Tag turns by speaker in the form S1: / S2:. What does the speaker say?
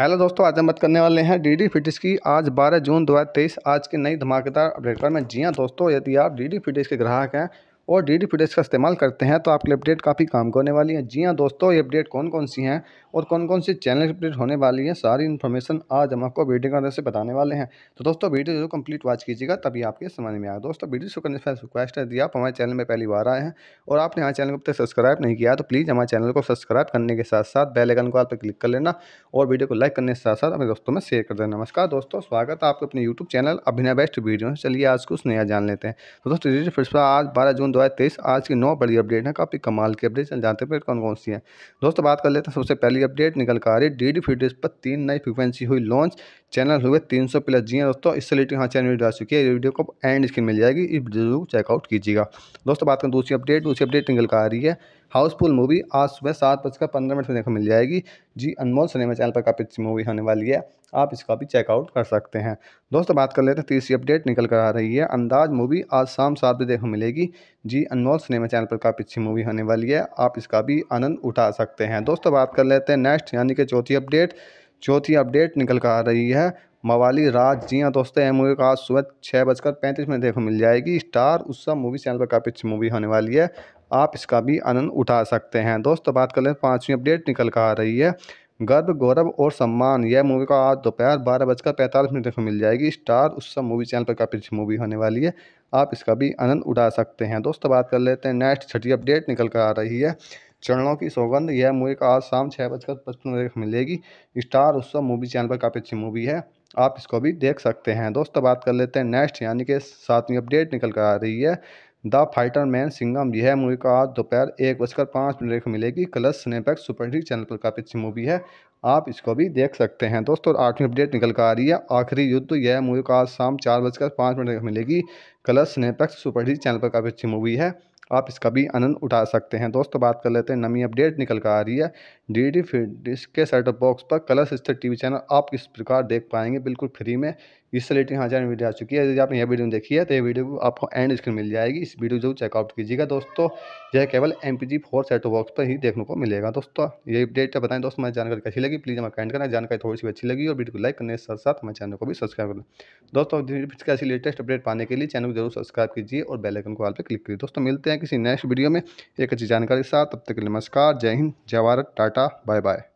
S1: hello दोस्तों आज हम बात करने वाले हैं डी डी फिटिस की आज 12 जून 2023 आज की नई धमाकेदार अपडेट पर मैं जी हाँ दोस्तों यदि आप डी डी फिटिस के ग्राहक हैं और डी डी का इस्तेमाल करते हैं तो आपके अपडेट काफ़ी काम करने वाली है जी हाँ दोस्तों ये अपडेट कौन कौन सी हैं और कौन कौन सी चैनल अपडेट होने वाली है सारी इन्फॉर्मेशन आज हम आपको वीडियो के अंदर से बताने वाले हैं तो दोस्तों वीडियो जो कंप्लीट वॉच कीजिएगा तभी आपके समझ में आएगा दोस्तों वीडियो शुरू करने से रिक्वेस्ट है दिया आप हमारे चैनल में पहली बार आए हैं और आपने हमारे चैनल को अब तक सब्सक्राइब नहीं किया तो प्लीज़ हमारे चैनल को सब्सक्राइब करने के साथ साथ बेलाइकन को आप क्लिक कर लेना और वीडियो को लाइक करने के साथ साथ अपने दोस्तों में शेयर कर देना नमस्कार दोस्तों स्वागत है आपके अपने YouTube channel Abhinay best video चलिए आज कुछ नया जान लेते हैं तो दोस्तों आज बारह जून तेईस आज की नौ बड़ी अपडेट है काफ़ी कमाल की अपडेट जाते हैं कौन कौन सी हैं दोस्तों बात कर लेते हैं सबसे पहली अपडेट निकल कर आ रही डी डी फीडर्स पर तीन नई फ्रिक्वेंसी हुई लॉन्च चैनल हुए तीन सौ प्लस जी हैं दोस्तों इससे रिलेटेड हाँ चैनल आ चुकी है वीडियो को एंड स्क्रीन मिल जाएगी इस वीडियो को चेकआउट कीजिएगा दोस्तों बात करें दूसरी अपडेट दूसरी अपडेट निकल कर आ रही है हाउसफुल मूवी आज सुबह सात बजकर पंद्रह मिनट में देखने मिल जाएगी जी अनमोल सिनेमा चैनल पर काफ़ी अच्छी मूवी होने वाली है आप इसका भी चेकआउट कर सकते हैं दोस्तों बात कर लेते हैं तीसरी अपडेट निकल कर आ रही है अंदाज मूवी आज शाम सात बजे देखने मिलेगी जी अनमोल सिनेमा चैनल पर काफ़ी अच्छी मूवी होने वाली है आप इसका भी आनंद उठा सकते हैं दोस्तों बात कर लेते हैं नेक्स्ट यानी कि चौथी अपडेट चौथी अपडेट निकल कर आ रही है मवाली राज जी हाँ दोस्तों यह मूवी आज सुबह छः बजकर पैंतीस मिनट देखो मिल जाएगी स्टार उत्सव मूवी चैनल पर काफ़ी अच्छी मूवी होने वाली है आप इसका भी आनंद उठा सकते हैं दोस्तों तो बात कर लें पाँचवीं अपडेट निकल कर आ रही है गर्व गौरव और सम्मान यह मूवी का आज दोपहर बारह बजकर पैंतालीस मिनट देखो मिल जाएगी स्टार उत्सव मूवी चैनल पर काफ़ी अच्छी मूवी होने वाली है आप इसका भी आनंद उठा सकते हैं दोस्तों तो बात कर लेते हैं नेक्स्ट छठी अपडेट निकल कर आ रही है चरणों की सौगंध यह मूवी का आज शाम छः बजकर पचपन मिनट मिलेगी स्टार उत्सव मूवी चैनल पर काफ़ी अच्छी मूवी है आप इसको भी देख सकते हैं दोस्तों बात कर लेते हैं नेक्स्ट यानी कि सातवीं अपडेट निकल कर आ रही है द फाइटर मैन सिंगम यह मूवी का आज दोपहर एक बजकर पाँच मिनट मिलेगी कलर स्नेपैक सुपर हिट चैनल पर काफ़ी अच्छी मूवी है आप इसको भी देख सकते हैं दोस्तों आठवीं अपडेट निकल कर आ रही है आखिरी युद्ध यह मूवी का आज शाम चार बजकर पाँच मिनट मिलेगी कलर स्नेपैक सुपर हिट चैनल पर काफ़ी अच्छी मूवी है आप इसका भी आनंद उठा सकते हैं दोस्तों बात कर लेते हैं नमी अपडेट निकल कर आ रही है डी डी फिडिश के सेटअप बॉक्स पर कलर सिस्टर टीवी चैनल आप किस प्रकार देख पाएंगे बिल्कुल फ्री में इस रिलेटेड यहाँ जाने वीडियो आ चुकी है यदि आपने यह वीडियो देखी है तो ये वीडियो आपको एंड स्क्रीन मिल जाएगी इस वीडियो जरूर चेकआउट कीजिएगा दोस्तों यह केवल M P G four setup box पर ही देखने को मिलेगा दोस्तों ये अपडेट बताएं दोस्तों हमारी जानकारी कैसी लगी प्लीज़ हमें कमेंट करना जानकारी थोड़ी सी अच्छी लगी और वीडियो को लाइक करने के साथ साथ हमारे चैनल को भी सब्सक्राइब करना दोस्तों ऐसी लेटेस्ट अपडेट पाने के लिए चैनल को जरूर सब्सक्राइब कीजिए और बेलाइकन को आल पर क्लिक करिए दोस्तों मिलते हैं हैं किसी नेक्स्ट वीडियो में एक अच्छी जानकारी के साथ तब तक के लिए नमस्कार जय हिंद जय भारत टाटा बाय बाय